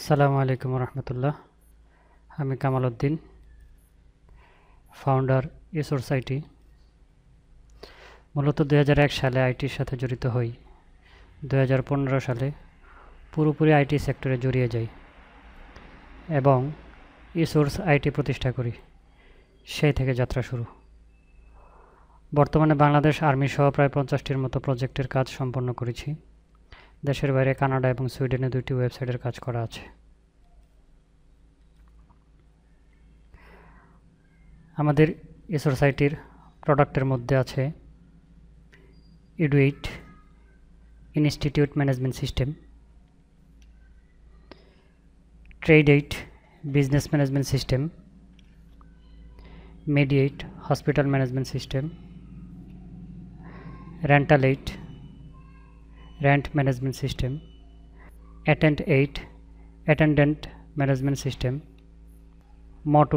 আসসালামু আলাইকুম রহমতুল্লাহ আমি Kamal Uddin founder esource IT মূলত দু সালে আইটির সাথে জড়িত হই দু সালে পুরোপুরি আইটি সেক্টরে জড়িয়ে যাই এবং ইসোর্স আইটি প্রতিষ্ঠা করি সেই থেকে যাত্রা শুরু বর্তমানে বাংলাদেশ আর্মি সহ প্রায় পঞ্চাশটির মতো প্রজেক্টের কাজ সম্পন্ন করেছি দেশের বাইরে কানাডা এবং সুইডেনে দুটি ওয়েবসাইটের কাজ করা আছে আমাদের এ সোসাইটির প্রোডাক্টের মধ্যে আছে ইডুইট institute management system trade eight business management system mediate hospital management system rental eight rent management system attend 8 attendant management system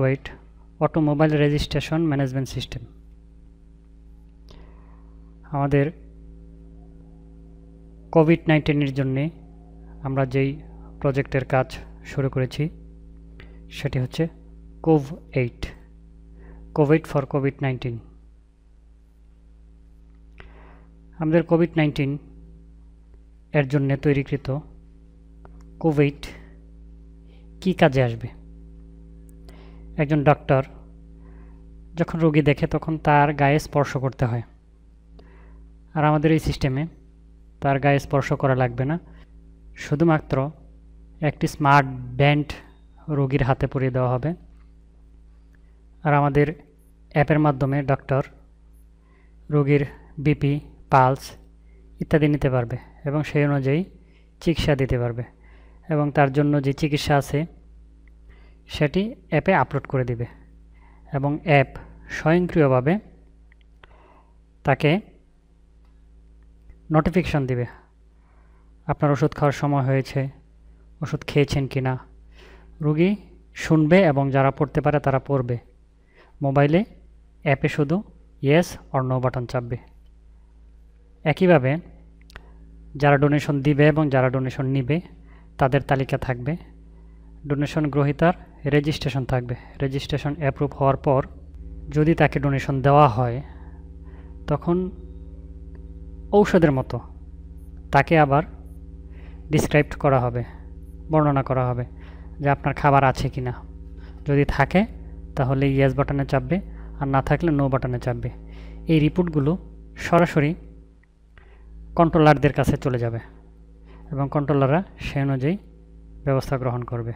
8 automobile registration management system আমাদের কোভিড নাইন্টিনের জন্যে আমরা যেই প্রজেক্টের কাজ শুরু করেছি সেটি হচ্ছে cov eight COVID for COVID nineteen আমাদের কোভিড নাইন্টিন এর জন্য তৈরিকৃত কোভিড কি কাজে আসবে একজন ডক্টর যখন রোগী দেখে তখন তার গায়ে স্পর্শ করতে হয় আর আমাদের এই সিস্টেমে তার গায়ে স্পর্শ করা লাগবে না শুধুমাত্র একটি স্মার্ট ব্যান্ড রোগীর হাতে পরিয়ে দেওয়া হবে আর আমাদের অ্যাপের মাধ্যমে ডক্টর রোগীর বিপি পালস ইত্যাদি নিতে পারবে এবং সেই অনুযায়ী চিকিৎসা দিতে পারবে এবং তার জন্য যে চিকিৎসা আছে সেটি অ্যাপে আপলোড করে দিবে এবং অ্যাপ স্বয়ংক্রিয়ভাবে তাকে নোটিফিকেশান দিবে আপনার ওষুধ খাওয়ার সময় হয়েছে ওষুধ খেয়েছেন কি না রুগী শুনবে এবং যারা পড়তে পারে তারা পড়বে মোবাইলে অ্যাপে শুধু ইয়েস অর নো বাটন চাপবে একইভাবে যারা ডোনেশন দিবে এবং যারা ডোনেশন নিবে তাদের তালিকা থাকবে ডোনেশন গ্রহিতার রেজিস্ট্রেশন থাকবে রেজিস্ট্রেশন অ্যাপ্রুভ হওয়ার পর যদি তাকে ডোনেশন দেওয়া হয় তখন ঔষধের মতো তাকে আবার ডিসক্রাইব করা হবে বর্ণনা করা হবে যে আপনার খাবার আছে কি না যদি থাকে তাহলে ইয়েস বাটনে চাপবে আর না থাকলে নো বাটনে চাপবে এই রিপোর্টগুলো সরাসরি কন্ট্রোলারদের কাছে চলে যাবে এবং কন্ট্রোলাররা সে অনুযায়ী ব্যবস্থা গ্রহণ করবে